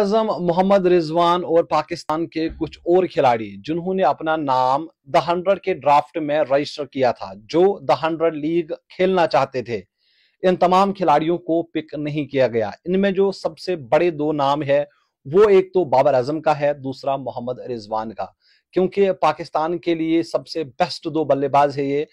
आजम मोहम्मद रिजवान और पाकिस्तान के कुछ और खिलाड़ी जिन्होंने अपना नाम द हंड्रेड के ड्राफ्ट में रजिस्टर किया था जो द हंड्रेड लीग खेलना चाहते थे इन तमाम खिलाड़ियों को पिक नहीं किया गया इनमें जो सबसे बड़े दो नाम है वो एक तो बाबर आजम का है दूसरा मोहम्मद रिजवान का क्योंकि पाकिस्तान के लिए सबसे बेस्ट दो बल्लेबाज है ये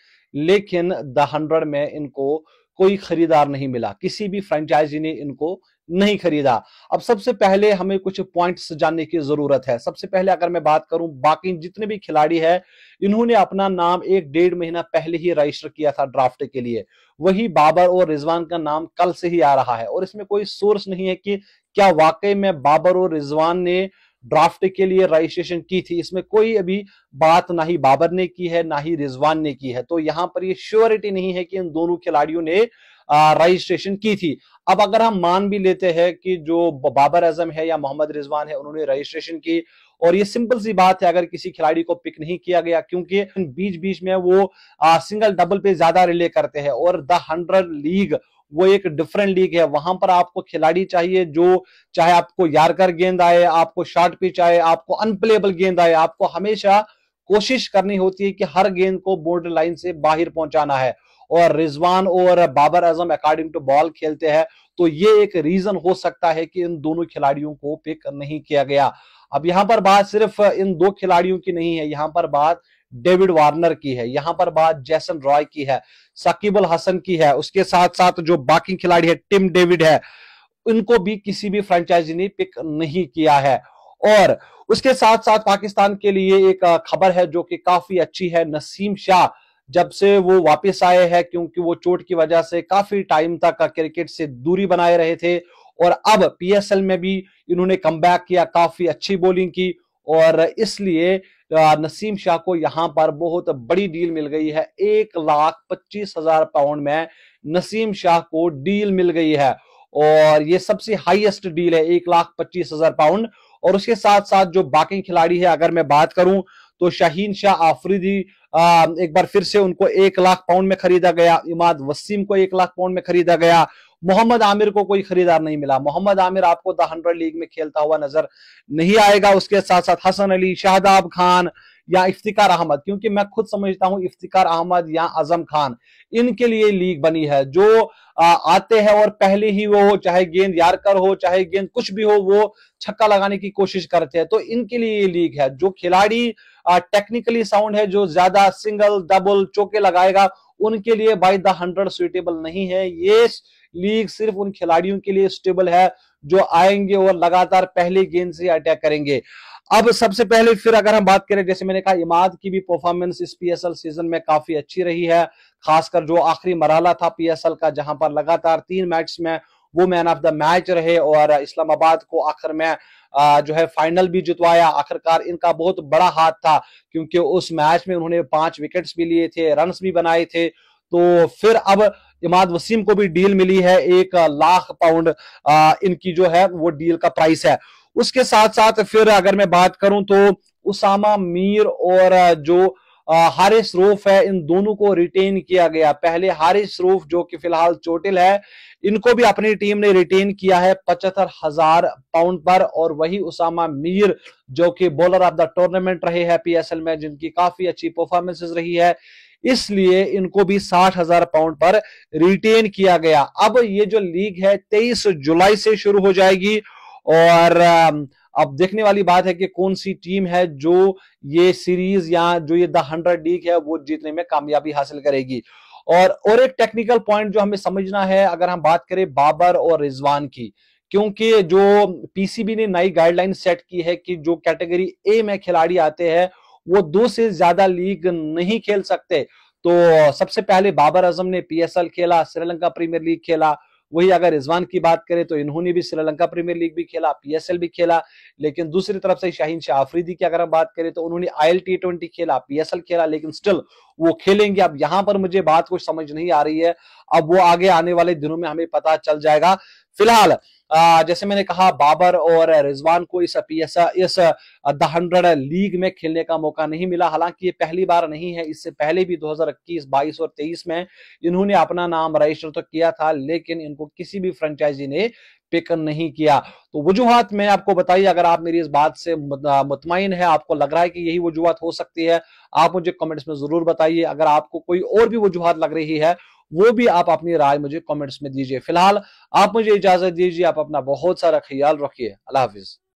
लेकिन द हंड्रेड में इनको कोई खरीदार नहीं मिला किसी भी फ्रेंचाइजी ने इनको नहीं खरीदा अब सबसे पहले हमें कुछ पॉइंट्स जानने की जरूरत है सबसे पहले अगर मैं बात करूं बाकी जितने भी खिलाड़ी है इन्होंने अपना नाम एक डेढ़ महीना पहले ही रजिस्टर किया था ड्राफ्ट के लिए वही बाबर और रिजवान का नाम कल से ही आ रहा है और इसमें कोई सोर्स नहीं है कि क्या वाकई में बाबर और रिजवान ने ड्राफ्ट के लिए रजिस्ट्रेशन की थी इसमें कोई अभी बात ना ही बाबर ने की है ना ही रिजवान ने की है तो यहां पर ये श्योरिटी नहीं है कि इन दोनों खिलाड़ियों ने रजिस्ट्रेशन की थी अब अगर हम मान भी लेते हैं कि जो बाबर आजम है या मोहम्मद रिजवान है उन्होंने रजिस्ट्रेशन की और ये सिंपल सी बात है अगर किसी खिलाड़ी को पिक नहीं किया गया क्योंकि बीच बीच में वो आ, सिंगल डबल पे ज्यादा रिले करते हैं और द हंड्रेड लीग वो एक डिफरेंट लीग है वहां पर आपको खिलाड़ी चाहिए जो चाहे आपको यारकर गेंद आए आपको शॉर्ट पिच आए आपको अनप्लेबल गेंद आए आपको हमेशा कोशिश करनी होती है कि हर गेंद को बोर्ड लाइन से बाहर पहुंचाना है और रिजवान और Babar Azam according to ball खेलते हैं तो ये एक रीजन हो सकता है कि इन दोनों खिलाड़ियों को पिक नहीं किया गया अब यहां पर बात सिर्फ इन दो खिलाड़ियों की नहीं है यहां पर बात डेविड वार्नर की है यहां पर बात जैसन रॉय की है सकीब हसन की है उसके साथ साथ जो बाकी खिलाड़ी है टिम डेविड है इनको भी किसी भी फ्रेंचाइजी ने पिक नहीं किया है और उसके साथ साथ पाकिस्तान के लिए एक खबर है जो कि काफी अच्छी है नसीम शाह जब से वो वापस आए हैं क्योंकि वो चोट की वजह से काफी टाइम तक क्रिकेट से दूरी बनाए रहे थे और अब पीएसएल में भी इन्होंने कम किया काफी अच्छी बॉलिंग की और इसलिए नसीम शाह को यहां पर बहुत बड़ी डील मिल गई है एक लाख पच्चीस हजार पाउंड में नसीम शाह को डील मिल गई है और ये सबसे हाईएस्ट डील है एक लाख पच्चीस हजार पाउंड और उसके साथ साथ जो बाकी खिलाड़ी है अगर मैं बात करूं तो शाहीन शाह आफरीदी एक बार फिर से उनको एक लाख पाउंड में खरीदा गया इमाद वसीम को एक लाख पाउंड में खरीदा गया मोहम्मद आमिर को कोई खरीदार नहीं मिला मोहम्मद आमिर आपको द हंड्रेड लीग में खेलता हुआ नजर नहीं आएगा उसके साथ साथ हसन अली शाहदाब खान या इफ्तिकार अहमद क्योंकि मैं खुद समझता हूं इफ्तिकार अहमद या आजम खान इनके लिए लीग बनी है जो आते हैं और पहले ही वो हो चाहे गेंद यारकर हो चाहे गेंद कुछ भी हो वो छक्का लगाने की कोशिश करते हैं तो इनके लिए ये लीग है जो खिलाड़ी टेक्निकली साउंड है जो ज्यादा सिंगल डबल चौके लगाएगा उनके लिए बाई द हंड्रेड सुइटेबल नहीं है ये लीग सिर्फ उन खिलाड़ियों के लिए सुटेबल है जो आएंगे और लगातार पहले गेंद से अटैक करेंगे अब सबसे पहले फिर अगर हम बात करें जैसे मैंने कहा इमाद की भी परफॉर्मेंस इस पीएसएल सीजन में काफी अच्छी रही है खासकर जो आखिरी मरहला था पीएसएल का जहां पर लगातार तीन मैच में वो मैन ऑफ द मैच रहे और इस्लामाबाद को आखिर में जो है फाइनल भी जितवाया आखिरकार इनका बहुत बड़ा हाथ था क्योंकि उस मैच में उन्होंने पांच विकेट्स भी लिए थे रन भी बनाए थे तो फिर अब इमाद वसीम को भी डील मिली है एक लाख पाउंड इनकी जो है वो डील का प्राइस है उसके साथ साथ फिर अगर मैं बात करूं तो उसामा मीर और जो हारिस रूफ है इन दोनों को रिटेन किया गया पहले हारिस रूफ जो कि फिलहाल चोटिल है इनको भी अपनी टीम ने रिटेन किया है पचहत्तर हजार पाउंड पर और वही उसामा मीर जो कि बॉलर ऑफ द टूर्नामेंट रहे हैं पीएसएल में जिनकी काफी अच्छी परफॉर्मेंसेस रही है इसलिए इनको भी साठ हजार पाउंड पर रिटेन किया गया अब ये जो लीग है तेईस जुलाई से शुरू हो जाएगी और अब देखने वाली बात है कि कौन सी टीम है जो ये सीरीज या जो ये द हंड्रेड लीग है वो जीतने में कामयाबी हासिल करेगी और और एक टेक्निकल पॉइंट जो हमें समझना है अगर हम बात करें बाबर और रिजवान की क्योंकि जो पीसीबी ने नई गाइडलाइन सेट की है कि जो कैटेगरी ए में खिलाड़ी आते हैं वो दो से ज्यादा लीग नहीं खेल सकते तो सबसे पहले बाबर आजम ने पीएसएल खेला श्रीलंका प्रीमियर लीग खेला वही अगर रिजवान की बात करें तो इन्होंने भी श्रीलंका प्रीमियर लीग भी खेला पीएसएल भी खेला लेकिन दूसरी तरफ से शाहीन शाह आफरीदी की अगर हम बात करें तो उन्होंने आई टी ट्वेंटी खेला पीएसएल खेला लेकिन स्टिल वो खेलेंगे अब यहां पर मुझे बात कुछ समझ नहीं आ रही है अब वो आगे आने वाले दिनों में हमें पता चल जाएगा फिलहाल जैसे मैंने कहा बाबर और रिजवान को इस पी एस इस द हंड्रेड लीग में खेलने का मौका नहीं मिला हालांकि ये पहली बार नहीं है इससे पहले भी 2021, 22 और 23 में इन्होंने अपना नाम रजिस्टर तो किया था लेकिन इनको किसी भी फ्रेंचाइजी ने पिक नहीं किया तो वजूहत मैं आपको बताइए अगर आप मेरी इस बात से मुतमिन है आपको लग रहा है कि यही वजूहत हो सकती है आप मुझे कमेंट्स में जरूर बताइए अगर आपको कोई और भी वजूहत लग रही है वो भी आप अपनी राय मुझे कमेंट्स में दीजिए फिलहाल आप मुझे इजाजत दीजिए आप अपना बहुत सारा ख्याल रखिए अल्लाह हाफिज़